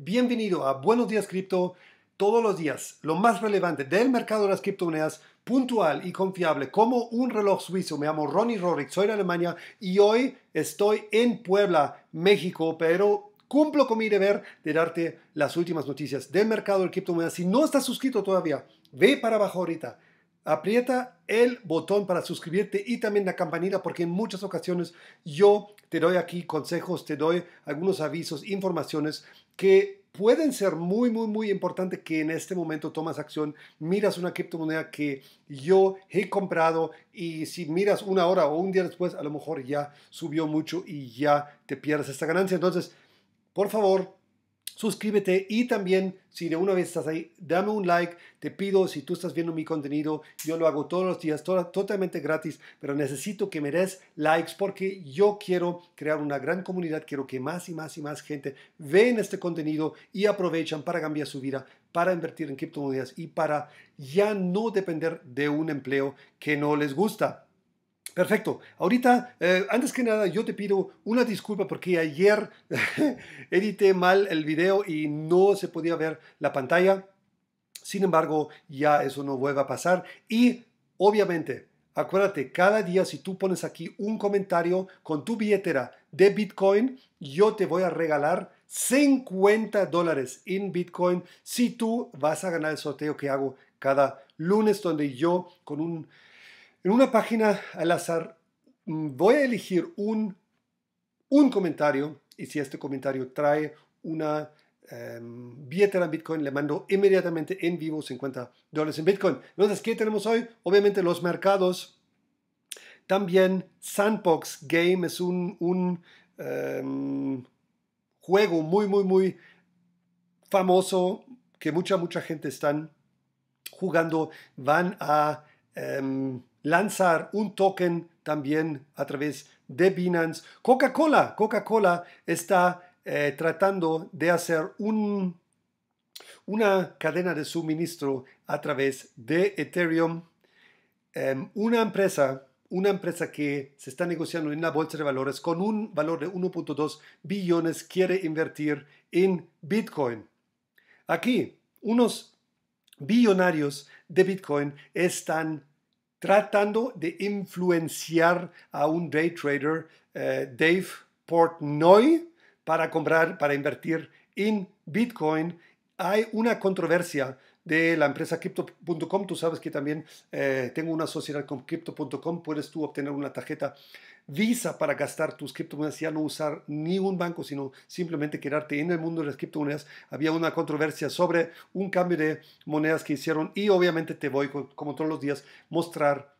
Bienvenido a Buenos Días Cripto. Todos los días, lo más relevante del mercado de las criptomonedas, puntual y confiable, como un reloj suizo. Me llamo Ronnie Rorick, soy de Alemania y hoy estoy en Puebla, México, pero cumplo con mi deber de darte las últimas noticias del mercado de criptomonedas. Si no estás suscrito todavía, ve para abajo ahorita aprieta el botón para suscribirte y también la campanita porque en muchas ocasiones yo te doy aquí consejos, te doy algunos avisos, informaciones que pueden ser muy, muy, muy importante que en este momento tomas acción, miras una criptomoneda que yo he comprado y si miras una hora o un día después, a lo mejor ya subió mucho y ya te pierdes esta ganancia. Entonces, por favor, suscríbete y también, si de una vez estás ahí, dame un like. Te pido, si tú estás viendo mi contenido, yo lo hago todos los días, totalmente gratis, pero necesito que me des likes porque yo quiero crear una gran comunidad, quiero que más y más y más gente vean este contenido y aprovechan para cambiar su vida, para invertir en criptomonedas y para ya no depender de un empleo que no les gusta. Perfecto. Ahorita, eh, antes que nada, yo te pido una disculpa porque ayer edité mal el video y no se podía ver la pantalla. Sin embargo, ya eso no vuelve a pasar. Y obviamente, acuérdate, cada día si tú pones aquí un comentario con tu billetera de Bitcoin, yo te voy a regalar 50 dólares en Bitcoin si tú vas a ganar el sorteo que hago cada lunes, donde yo con un en una página al azar mm, voy a elegir un, un comentario y si este comentario trae una um, billetera Bitcoin, le mando inmediatamente en vivo 50 dólares en Bitcoin. Entonces, ¿qué tenemos hoy? Obviamente los mercados. También Sandbox Game es un, un em, juego muy, muy, muy famoso que mucha, mucha gente están jugando. Van a... Em, lanzar un token también a través de Binance. Coca-Cola, Coca-Cola está eh, tratando de hacer un, una cadena de suministro a través de Ethereum. Em, una empresa una empresa que se está negociando en la bolsa de valores con un valor de 1.2 billones quiere invertir en Bitcoin. Aquí, unos billonarios de Bitcoin están tratando de influenciar a un day trader, eh, Dave Portnoy, para comprar, para invertir en Bitcoin. Hay una controversia de la empresa Crypto.com. Tú sabes que también eh, tengo una sociedad con Crypto.com. Puedes tú obtener una tarjeta visa para gastar tus criptomonedas, ya no usar ni un banco, sino simplemente quedarte en el mundo de las criptomonedas. Había una controversia sobre un cambio de monedas que hicieron y obviamente te voy, como todos los días, mostrar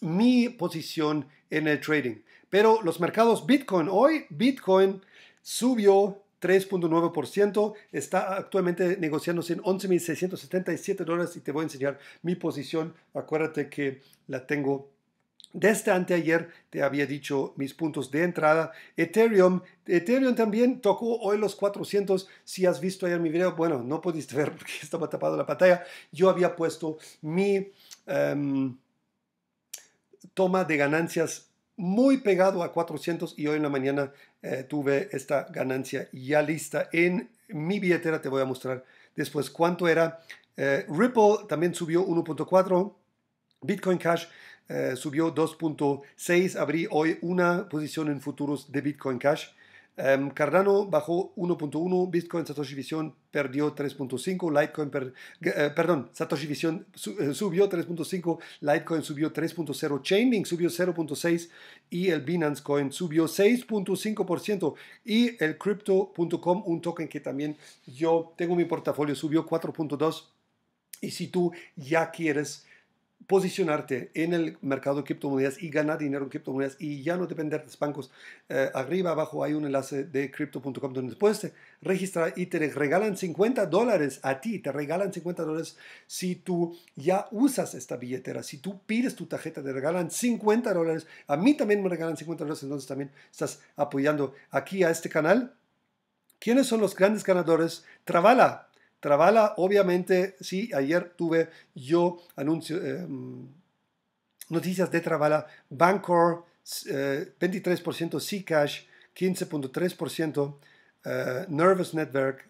mi posición en el trading. Pero los mercados Bitcoin, hoy Bitcoin subió 3.9%, está actualmente negociándose en 11.677 dólares y te voy a enseñar mi posición. Acuérdate que la tengo desde este anteayer te había dicho mis puntos de entrada. Ethereum, Ethereum también tocó hoy los 400. Si has visto ayer mi video, bueno, no pudiste ver porque estaba tapado la pantalla. Yo había puesto mi em, toma de ganancias muy pegado a 400 y hoy en la mañana eh, tuve esta ganancia ya lista en mi billetera. Te voy a mostrar después cuánto era. Eh, Ripple también subió 1.4. Bitcoin Cash eh, subió 2.6, abrí hoy una posición en futuros de Bitcoin Cash. Em, Cardano bajó 1.1, Bitcoin Satoshi Vision perdió 3.5, Litecoin, eh, perdón, Satoshi Vision eh, subió 3.5, Litecoin subió 3.0, Chainlink subió 0.6 y el Binance Coin subió 6.5% y el Crypto.com, un token que también yo tengo en mi portafolio, subió 4.2 y si tú ya quieres posicionarte en el mercado de criptomonedas y ganar dinero en criptomonedas y ya no depender de los bancos. Eh, arriba, abajo hay un enlace de crypto.com donde puedes registrar y te regalan 50 dólares a ti, te regalan 50 dólares si tú ya usas esta billetera, si tú pides tu tarjeta, te regalan 50 dólares. A mí también me regalan 50 dólares, entonces también estás apoyando aquí a este canal. ¿Quiénes son los grandes ganadores? Trabala. Trabala, obviamente, sí, ayer tuve yo anuncio, eh, noticias de Trabala. Bancor, 23%, eh, Zcash, 15.3%, eh, Nervous Network,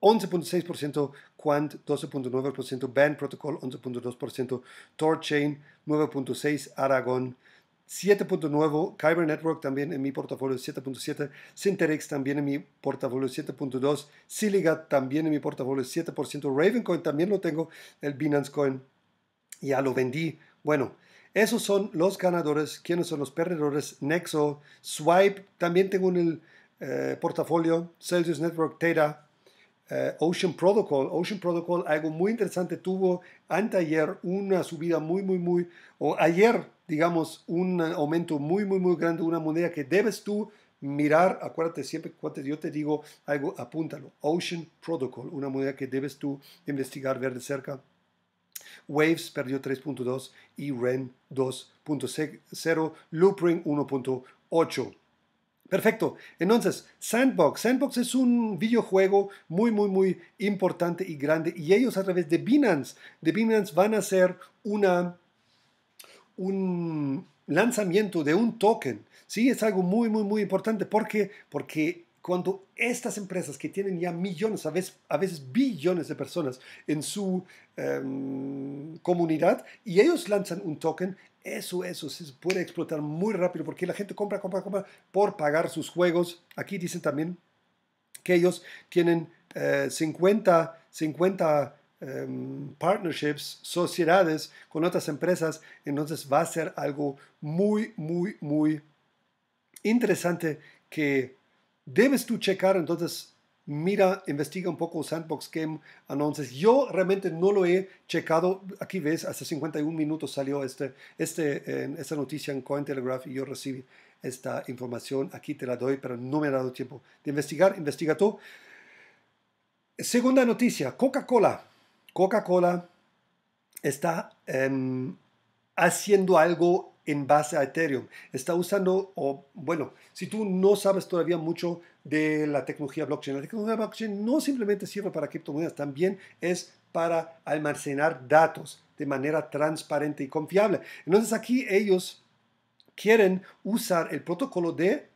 11.6%, Quant 12.9%, Band Protocol 11.2%, Torchain 9.6%, Aragon 7.9, Kyber Network también en mi portafolio 7.7, Sinterix también en mi portafolio 7.2, Siligat también en mi portafolio 7%, Ravencoin también lo tengo, el Binance Coin ya lo vendí. Bueno, esos son los ganadores, quiénes son los perdedores, Nexo, Swipe, también tengo en el eh, portafolio, Celsius Network, Theta, eh, Ocean Protocol. Ocean Protocol, algo muy interesante, tuvo anteayer una subida muy, muy, muy, o ayer digamos, un aumento muy, muy, muy grande de una moneda que debes tú mirar. Acuérdate siempre cuando yo te digo algo, apúntalo. Ocean Protocol, una moneda que debes tú investigar, ver de cerca. Waves perdió 3.2 y REN 2.0, Loopring 1.8. Perfecto. Entonces, Sandbox. Sandbox es un videojuego muy, muy, muy importante y grande. Y ellos a través de Binance, de Binance van a hacer una un lanzamiento de un token, ¿sí? Es algo muy, muy, muy importante. ¿Por Porque cuando estas empresas que tienen ya millones, a veces, a veces billones de personas en su em, comunidad, y ellos lanzan un token, eso, eso se puede explotar muy rápido porque la gente compra, compra, compra por pagar sus juegos. Aquí dicen también que ellos tienen 50, eh, 50 Em, partnerships, sociedades con otras empresas, entonces va a ser algo muy, muy, muy interesante que debes tú checar, entonces mira, investiga un poco Sandbox Game entonces Yo realmente no lo he checado. Aquí ves, hace 51 minutos salió este, este, esta noticia en Cointelegraph y yo recibí esta información. Aquí te la doy, pero no me ha dado tiempo de investigar. Investiga tú. Segunda noticia, Coca-Cola Coca-Cola está em, haciendo algo en base a Ethereum. Está usando, o bueno, si tú no sabes todavía mucho de la tecnología blockchain, la tecnología blockchain no simplemente sirve para criptomonedas, también es para almacenar datos de manera transparente y confiable. Entonces aquí ellos quieren usar el protocolo de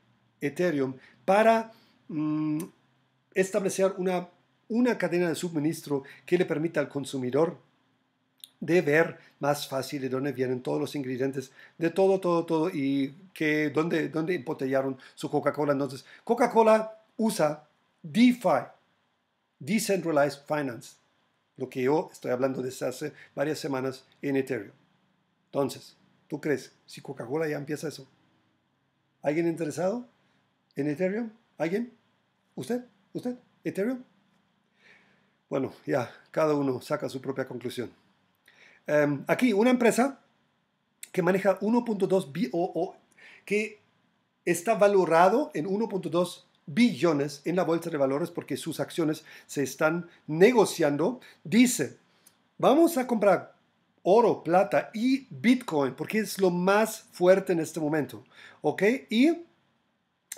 Ethereum para mm, establecer una una cadena de suministro que le permita al consumidor de ver más fácil de dónde vienen todos los ingredientes, de todo, todo, todo, y que dónde, dónde su Coca-Cola. Entonces, Coca-Cola usa DeFi, Decentralized Finance, lo que yo estoy hablando desde hace varias semanas en Ethereum. Entonces, ¿tú crees si Coca-Cola ya empieza eso? ¿Alguien interesado en Ethereum? ¿Alguien? ¿Usted? ¿Usted? ¿Ethereum? Bueno, ya, cada uno saca su propia conclusión. Em, aquí, una empresa que maneja 1.2 BOO, que está valorado en 1.2 billones en la bolsa de valores porque sus acciones se están negociando, dice, vamos a comprar oro, plata y Bitcoin porque es lo más fuerte en este momento. ¿Ok? Y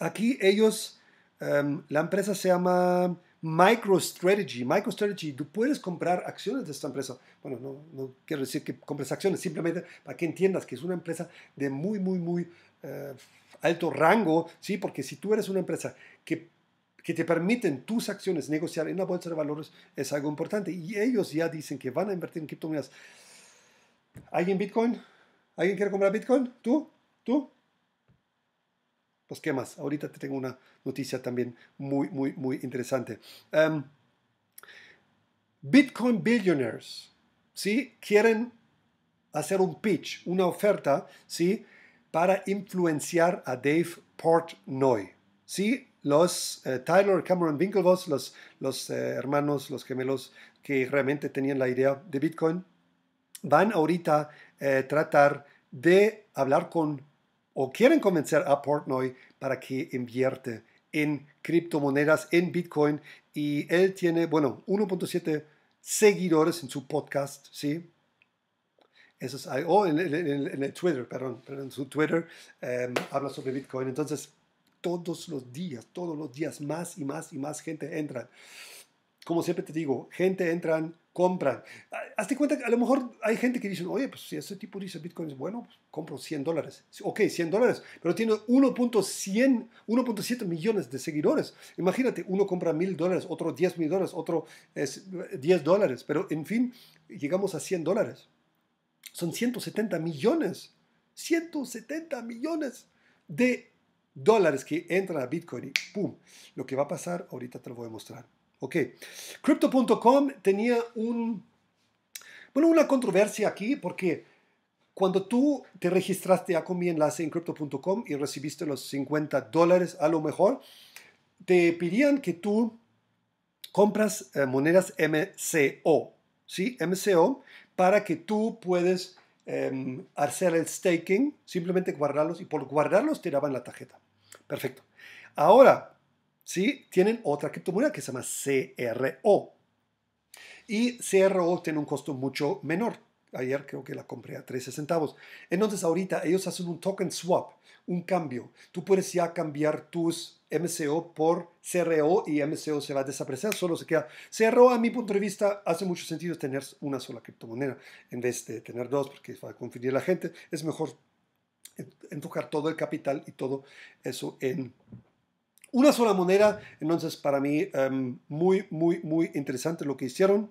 aquí ellos, em, la empresa se llama Micro Strategy, Micro Strategy, tú puedes comprar acciones de esta empresa. Bueno, no, quiero decir que compres acciones, simplemente para que entiendas que es una empresa de muy, muy, muy eh, alto rango, ¿sí? Porque si tú eres una empresa que, que te permiten tus acciones negociar en la bolsa de valores, es algo importante. Y ellos ya dicen que van a invertir en criptomonedas. ¿Alguien Bitcoin? ¿Alguien quiere comprar Bitcoin? ¿Tú? ¿Tú? los pues, más? Ahorita te tengo una noticia también muy, muy, muy interesante. Em, Bitcoin billionaires, ¿sí? Quieren hacer un pitch, una oferta, ¿sí? Para influenciar a Dave Portnoy, ¿sí? Los eh, Tyler Cameron Winklevoss, los, los eh, hermanos, los gemelos que realmente tenían la idea de Bitcoin, van ahorita a eh, tratar de hablar con o quieren convencer a Portnoy para que invierte en criptomonedas, en Bitcoin. Y él tiene, bueno, 1.7 seguidores en su podcast, ¿sí? Eso es, oh, en, el Twitter, perdón, en su Twitter em, habla sobre Bitcoin. Entonces, todos los días, todos los días, más y más y más gente entra como siempre te digo, gente entran, compran. Ah, hazte cuenta que a lo mejor hay gente que dice, oye, pues si ese tipo dice Bitcoin es bueno, pues, compro 100 dólares. Ok, 100 dólares, pero tiene 1.7 millones de seguidores. Imagínate, uno compra 1000 dólares, otro 10.000 dólares, otro es 10 eh, dólares, pero en fin, llegamos a 100 dólares. Son 170 millones, 170 millones de dólares que entran a Bitcoin y ¡pum! Lo que va a pasar ahorita te lo voy a mostrar. Ok, crypto.com tenía un, bueno, una controversia aquí porque cuando tú te registraste a con mi enlace en crypto.com y recibiste los 50 dólares a lo mejor, te pedían que tú compras eh, monedas MCO, ¿sí? MCO, para que tú puedes em, hacer el staking, simplemente guardarlos y por guardarlos te daban la tarjeta. Perfecto. Ahora, ¿sí? tienen otra criptomoneda que se llama CRO. Y CRO tiene un costo mucho menor. Ayer creo que la compré a 13 centavos. Entonces ahorita ellos hacen un token swap, un cambio. Tú puedes ya cambiar tus MCO por CRO y MCO se va a desaparecer, solo se queda. CRO, a mi punto de vista, hace mucho sentido tener una sola criptomoneda en vez de tener dos, porque para confundir a la gente es mejor enfocar todo el capital y todo eso en una sola moneda. Entonces, para mí, em, muy, muy, muy interesante lo que hicieron.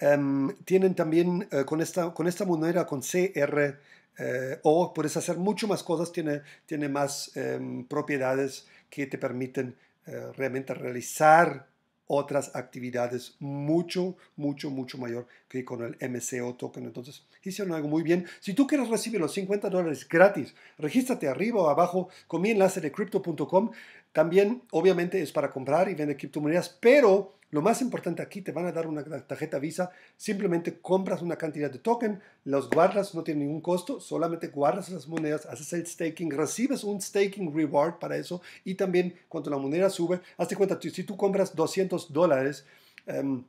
Em, tienen también eh, con, esta, con esta moneda, con CR, eh, o puedes hacer mucho más cosas, tiene, tiene más em, propiedades que te permiten eh, realmente realizar otras actividades mucho, mucho, mucho mayor que con el MCO token. Entonces, hicieron algo muy bien. Si tú quieres recibir los 50 dólares gratis, regístrate arriba o abajo con mi enlace de crypto.com. También, obviamente, es para comprar y vender criptomonedas, pero lo más importante aquí, te van a dar una tarjeta Visa, simplemente compras una cantidad de token, los guardas, no tiene ningún costo, solamente guardas las monedas, haces el staking, recibes un staking reward para eso y también cuando la moneda sube, hazte cuenta, si tú compras 200 dólares, em,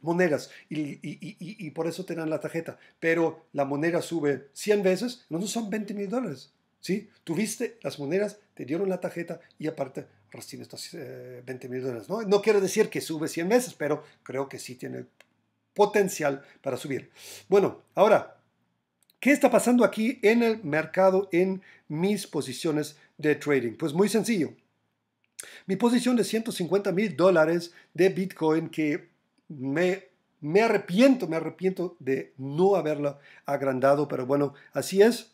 monedas y, y, por eso te dan la tarjeta, pero la moneda sube 100 veces, no son 20 mil dólares, ¿sí? Tuviste las monedas, te dieron la tarjeta y aparte recibes estos 20 eh, mil dólares. ¿no? quiero decir que sube 100 veces, pero creo que sí tiene potencial para subir. Bueno, ahora, ¿qué está pasando aquí en el mercado, en mis posiciones de trading? Pues muy sencillo. Mi posición de 150 mil dólares de Bitcoin que me, me arrepiento, me arrepiento de no haberla agrandado, pero bueno, así es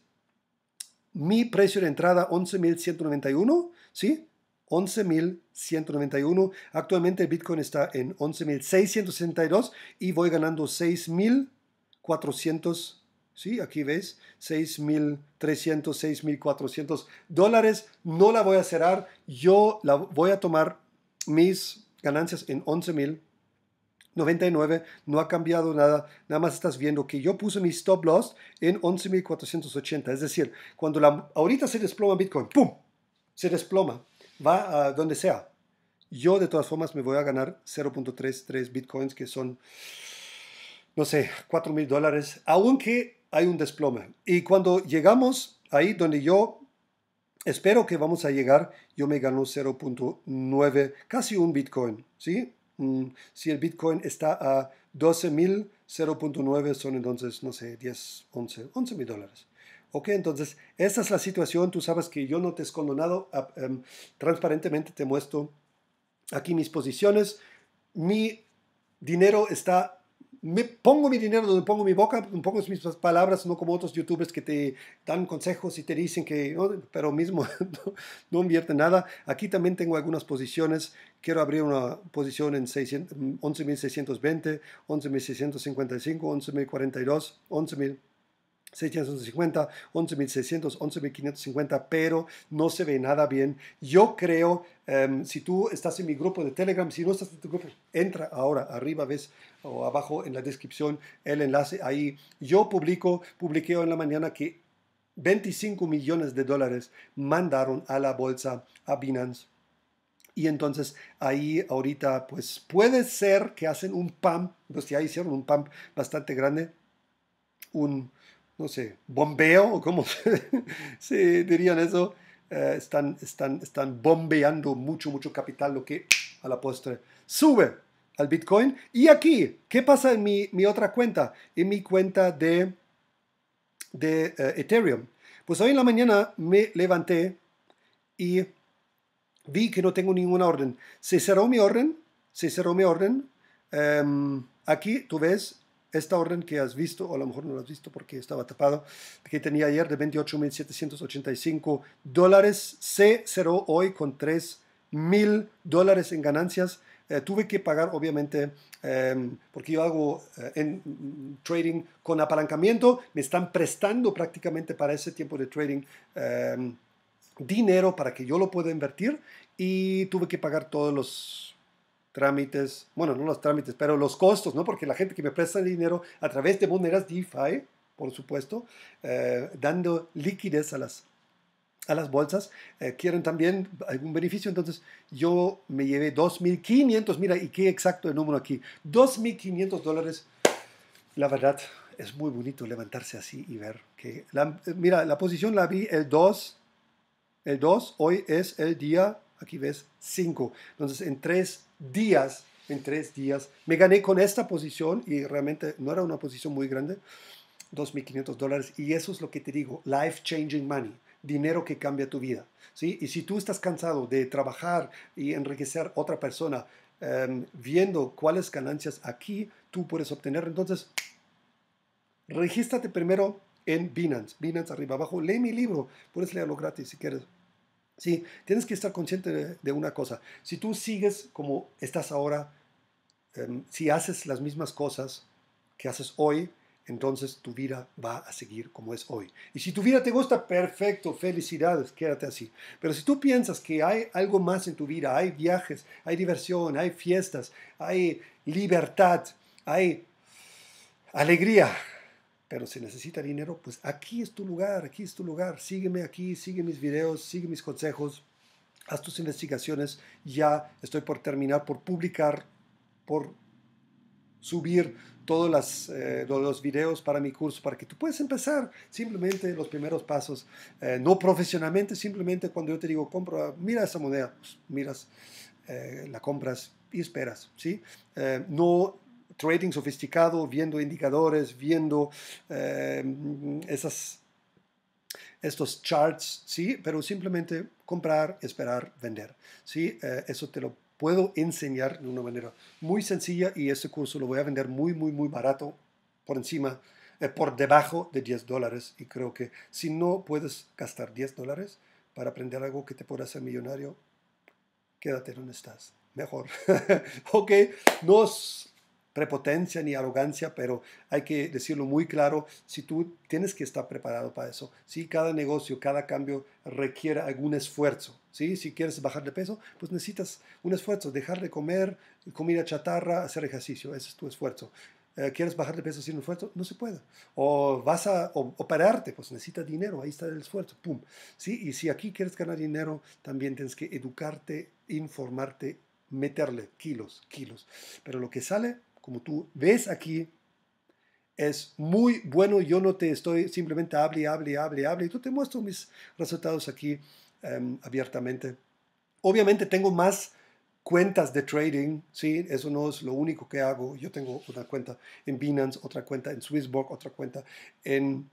mi precio de entrada 11.191, ¿sí? 11.191. Actualmente Bitcoin está en 11.662 y voy ganando 6.400, ¿sí? Aquí ves, 6.300, 6.400 dólares. No la voy a cerrar, yo la voy a tomar mis ganancias en 11.000 99, no ha cambiado nada, nada más estás viendo que yo puse mi stop loss en 11.480, es decir, cuando la, ahorita se desploma Bitcoin, ¡pum! Se desploma, va a donde sea. Yo de todas formas me voy a ganar 0.33 Bitcoins que son, no sé, 4.000 dólares, aunque hay un desplome. Y cuando llegamos ahí donde yo espero que vamos a llegar, yo me gano 0.9, casi un Bitcoin, ¿sí? Mm, si el Bitcoin está a 12.000, 0.9 son entonces, no sé, 10, 11, 11 mil dólares. Ok, entonces, esa es la situación. Tú sabes que yo no te escondo nada. Ah, em, transparentemente te muestro aquí mis posiciones. Mi dinero está me pongo mi dinero donde pongo mi boca, pongo mis palabras, no como otros youtubers que te dan consejos y te dicen que, pero mismo no, no, invierte nada. Aquí también tengo algunas posiciones. Quiero abrir una posición en 11.620, 11.655, 11.042, 11.000. 650, 11.600, 11.550, pero no se ve nada bien. Yo creo, em, si tú estás en mi grupo de Telegram, si no estás en tu grupo, entra ahora, arriba ves o abajo en la descripción el enlace ahí. Yo publico, publiqué en la mañana que 25 millones de dólares mandaron a la bolsa a Binance. Y entonces ahí ahorita pues puede ser que hacen un pump, pues ya hicieron un pump bastante grande, un no sé, bombeo, cómo se, dirían eso, eh, están, están, están bombeando mucho, mucho capital, lo que a la postre sube al Bitcoin. Y aquí, ¿qué pasa en mi, otra cuenta? En mi cuenta de, de eh, Ethereum. Pues hoy en la mañana me levanté y vi que no tengo ninguna orden. Se cerró mi orden, se cerró mi orden. Em, aquí tú ves esta orden que has visto, o a lo mejor no la has visto porque estaba tapado, que tenía ayer de 28.785 dólares, se cerró hoy con 3.000 dólares en ganancias. Eh, tuve que pagar, obviamente, em, porque yo hago eh, mm, trading con apalancamiento, me están prestando prácticamente para ese tiempo de trading em, dinero para que yo lo pueda invertir y tuve que pagar todos los trámites, bueno, no los trámites, pero los costos, ¿no? Porque la gente que me presta dinero a través de monedas DeFi, por supuesto, eh, dando liquidez a las, a las bolsas, eh, quieren también algún beneficio. Entonces, yo me llevé 2.500, mira, y qué exacto el número aquí, 2.500 dólares. La verdad, es muy bonito levantarse así y ver que, mira, la posición la vi el 2, el 2, hoy es el día Aquí ves 5. Entonces, en tres días, en tres días, me gané con esta posición y realmente no era una posición muy grande, 2.500 dólares. Y eso es lo que te digo, life changing money dinero que cambia tu vida. ¿sí? Y si tú estás cansado de trabajar y enriquecer a otra persona em, viendo cuáles ganancias aquí tú puedes obtener, entonces regístrate primero en Binance. Binance arriba abajo. Lee mi libro. Puedes leerlo gratis si quieres. Sí, tienes que estar consciente de, una cosa. Si tú sigues como estás ahora, em, si haces las mismas cosas que haces hoy, entonces tu vida va a seguir como es hoy. Y si tu vida te gusta, perfecto, felicidades, quédate así. Pero si tú piensas que hay algo más en tu vida, hay viajes, hay diversión, hay fiestas, hay libertad, hay alegría, pero si necesita dinero, pues aquí es tu lugar, aquí es tu lugar, sígueme aquí, sigue mis videos, sigue mis consejos, haz tus investigaciones, ya estoy por terminar, por publicar, por subir todos las, eh, los videos para mi curso, para que tú puedas empezar simplemente los primeros pasos, eh, no profesionalmente, simplemente cuando yo te digo, compra, mira esa moneda, pues, miras, eh, la compras y esperas, ¿sí? no trading sofisticado, viendo indicadores, viendo eh, esas, estos charts, ¿sí? pero simplemente comprar, esperar, vender. ¿sí? Eh, eso te lo puedo enseñar de una manera muy sencilla y este curso lo voy a vender muy, muy, muy barato por encima eh, por debajo de 10 dólares y creo que si no puedes gastar 10 dólares para aprender algo que te pueda hacer millonario, quédate donde estás. Mejor. ok, nos prepotencia ni arrogancia, pero hay que decirlo muy claro, si tú tienes que estar preparado para eso. Si cada negocio, cada cambio requiere algún esfuerzo. ¿sí? Si quieres bajar de peso, pues necesitas un esfuerzo, dejar de comer comida chatarra, hacer ejercicio, ese es tu esfuerzo. Eh, ¿Quieres bajar de peso sin esfuerzo? No se puede. O vas a operarte, pues necesitas dinero, ahí está el esfuerzo, pum. ¿Sí? Y si aquí quieres ganar dinero, también tienes que educarte, informarte, meterle kilos, kilos. Pero lo que sale como tú ves aquí, es muy bueno. Yo no te estoy simplemente hable, hable, hable, hable. Yo te muestro mis resultados aquí em, abiertamente. Obviamente tengo más cuentas de trading, ¿sí? Eso no es lo único que hago. Yo tengo una cuenta en Binance, otra cuenta en Swissborg, otra cuenta en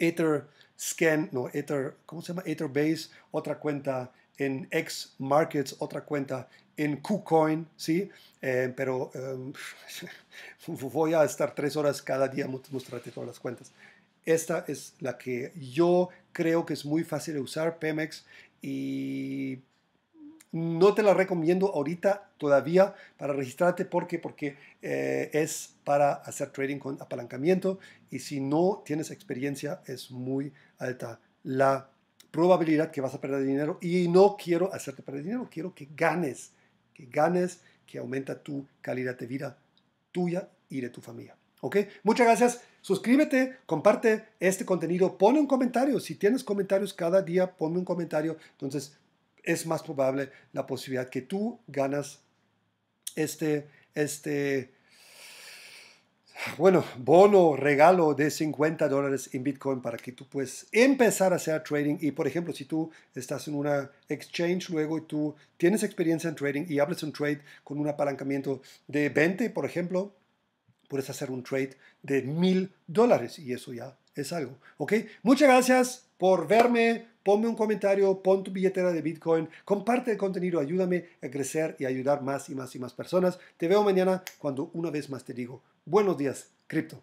Etherscan, no, Ether, ¿cómo se llama? Etherbase, otra cuenta en X Markets, otra cuenta en KuCoin, ¿sí? Eh, pero em, voy a estar tres horas cada día mostrarte todas las cuentas. Esta es la que yo creo que es muy fácil de usar, Pemex, y no te la recomiendo ahorita todavía para registrarte. porque Porque eh, es para hacer trading con apalancamiento y si no tienes experiencia es muy alta la probabilidad que vas a perder dinero y no quiero hacerte perder dinero, quiero que ganes que ganes, que aumenta tu calidad de vida tuya y de tu familia. ¿Ok? Muchas gracias. Suscríbete, comparte este contenido, pone un comentario. Si tienes comentarios cada día, ponme un comentario. Entonces es más probable la posibilidad que tú ganas este, este, bueno, bono, regalo de 50 dólares en Bitcoin para que tú puedas empezar a hacer trading. Y por ejemplo, si tú estás en una exchange luego y tú tienes experiencia en trading y hables un trade con un apalancamiento de 20, por ejemplo, puedes hacer un trade de 1000 dólares y eso ya es algo. ¿Ok? Muchas gracias por verme. Ponme un comentario, pon tu billetera de Bitcoin, comparte el contenido, ayúdame a crecer y ayudar más y más y más personas. Te veo mañana cuando una vez más te digo Buenos días, cripto.